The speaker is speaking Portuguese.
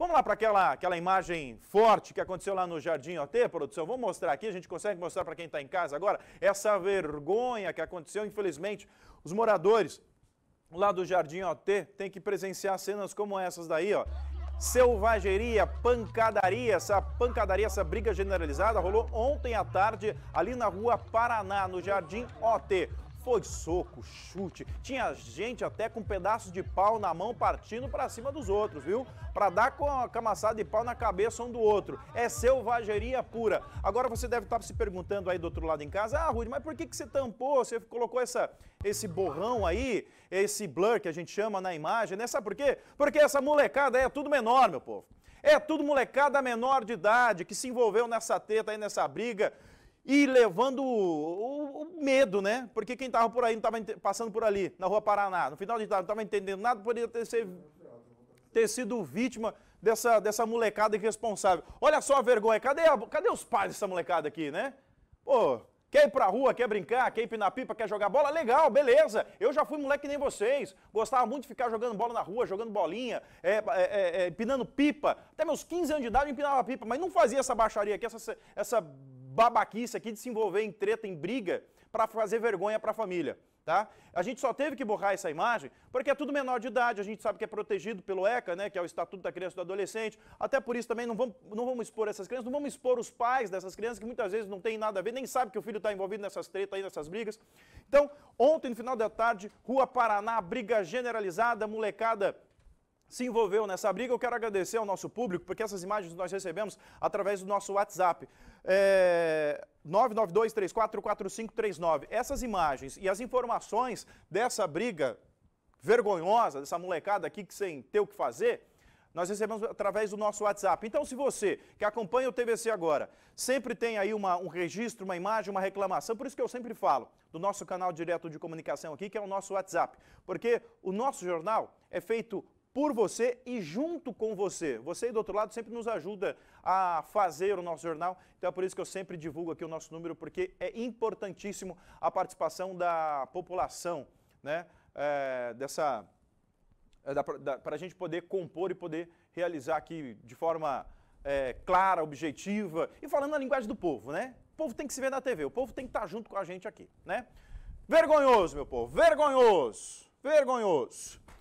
Vamos lá para aquela, aquela imagem forte que aconteceu lá no Jardim OT, produção. Vamos mostrar aqui, a gente consegue mostrar para quem está em casa agora essa vergonha que aconteceu. Infelizmente, os moradores lá do Jardim OT têm que presenciar cenas como essas daí, ó. Selvageria, pancadaria, essa pancadaria, essa briga generalizada rolou ontem à tarde ali na rua Paraná, no Jardim OT. Foi soco, chute, tinha gente até com um pedaço de pau na mão partindo para cima dos outros, viu? Para dar com a camaçada de pau na cabeça um do outro. É selvageria pura. Agora você deve estar tá se perguntando aí do outro lado em casa, ah, Rudy, mas por que, que você tampou, você colocou essa, esse borrão aí, esse blur que a gente chama na imagem, né? Sabe por quê? Porque essa molecada é tudo menor, meu povo. É tudo molecada menor de idade que se envolveu nessa teta aí, nessa briga, e levando o, o, medo, né? Porque quem estava por aí, não estava passando por ali, na Rua Paraná, no final de tarde, não estava entendendo nada, poderia ter, ser, ter sido vítima dessa, dessa molecada irresponsável. Olha só a vergonha, cadê, a, cadê os pais dessa molecada aqui, né? Pô, Quer ir pra rua, quer brincar, quer ir na pipa, quer jogar bola? Legal, beleza. Eu já fui moleque nem vocês. Gostava muito de ficar jogando bola na rua, jogando bolinha, é, é, é, empinando é, pipa. Até meus 15 anos de idade eu empinava pipa, mas não fazia essa baixaria aqui, essa, essa babaquice aqui de se envolver em treta, em briga, para fazer vergonha para a família. Tá? A gente só teve que borrar essa imagem porque é tudo menor de idade, a gente sabe que é protegido pelo ECA, né, que é o Estatuto da Criança e do Adolescente. Até por isso também não vamos, não vamos expor essas crianças, não vamos expor os pais dessas crianças que muitas vezes não tem nada a ver, nem sabe que o filho está envolvido nessas tretas aí, nessas brigas. Então, ontem, no final da tarde, Rua Paraná, briga generalizada, molecada se envolveu nessa briga. Eu quero agradecer ao nosso público, porque essas imagens nós recebemos através do nosso WhatsApp. É... 992344539. Essas imagens e as informações dessa briga vergonhosa, dessa molecada aqui que sem ter o que fazer, nós recebemos através do nosso WhatsApp. Então, se você que acompanha o TVC agora, sempre tem aí uma, um registro, uma imagem, uma reclamação, por isso que eu sempre falo do nosso canal direto de comunicação aqui, que é o nosso WhatsApp. Porque o nosso jornal é feito por você e junto com você. Você do outro lado sempre nos ajuda a fazer o nosso jornal, então é por isso que eu sempre divulgo aqui o nosso número, porque é importantíssimo a participação da população, né? É, dessa. É, para a gente poder compor e poder realizar aqui de forma é, clara, objetiva e falando a linguagem do povo, né? O povo tem que se ver na TV, o povo tem que estar tá junto com a gente aqui, né? Vergonhoso, meu povo, vergonhoso, vergonhoso.